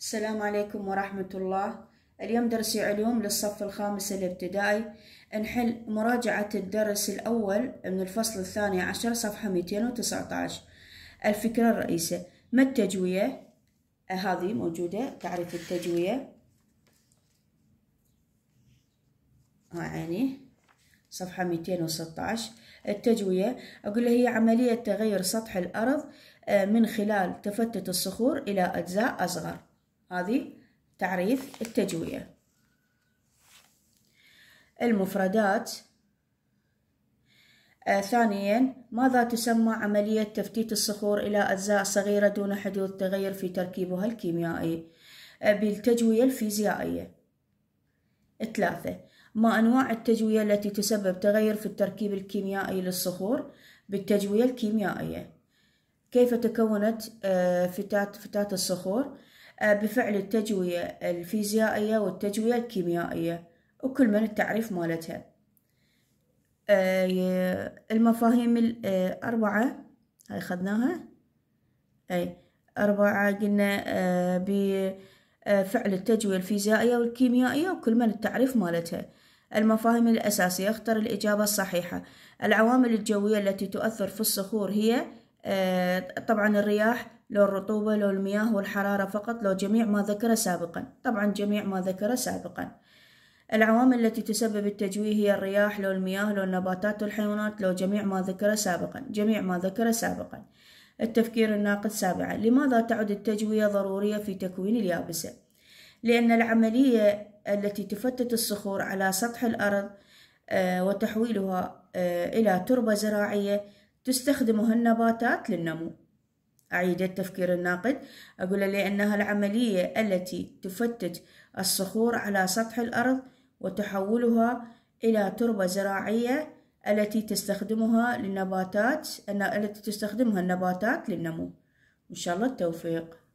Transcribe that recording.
السلام عليكم ورحمة الله اليوم درسي علوم للصف الخامس الابتدائي نحل مراجعة الدرس الأول من الفصل الثاني عشر صفحة 219 الفكرة الرئيسة ما التجوية آه، هذه موجودة تعريف التجوية يعني صفحة 216 التجوية أقول له هي عملية تغير سطح الأرض آه، من خلال تفتت الصخور إلى أجزاء أصغر هذه تعريف التجوية المفردات آه ثانيا ماذا تسمى عملية تفتيت الصخور إلى أجزاء صغيرة دون حدوث تغير في تركيبها الكيميائي آه بالتجوية الفيزيائية ثلاثة ما أنواع التجوية التي تسبب تغير في التركيب الكيميائي للصخور بالتجوية الكيميائية كيف تكونت آه فتات فتات الصخور آه، بفعل التجوية الفيزيائية والتجوية الكيميائية وكل من التعريف مالتها آه، المفاهيم الأربعة هاي خدناها أي أربعة قلنا آه، بفعل التجوية الفيزيائية والكيميائية وكل من التعريف مالتها المفاهيم الأساسية اختر الإجابة الصحيحة العوامل الجوية التي تؤثر في الصخور هي طبعا الرياح لو الرطوبة لو المياه والحرارة فقط لو جميع ما ذكر سابقا طبعا جميع ما ذكر سابقا العوامل التي تسبب التجويه هي الرياح لو المياه لو النباتات والحيوانات لو جميع ما ذكر سابقا جميع ما ذكر سابقا التفكير الناقد سابعا لماذا تعد التجوية ضرورية في تكوين اليابسة لأن العملية التي تفتت الصخور على سطح الأرض آه، وتحويلها آه، إلى تربة زراعية تستخدمها النباتات للنمو أعيد التفكير الناقد أقول لأنها العملية التي تفتت الصخور على سطح الأرض وتحولها إلى تربة زراعية التي تستخدمها للنباتات التي تستخدمها النباتات للنمو إن شاء الله التوفيق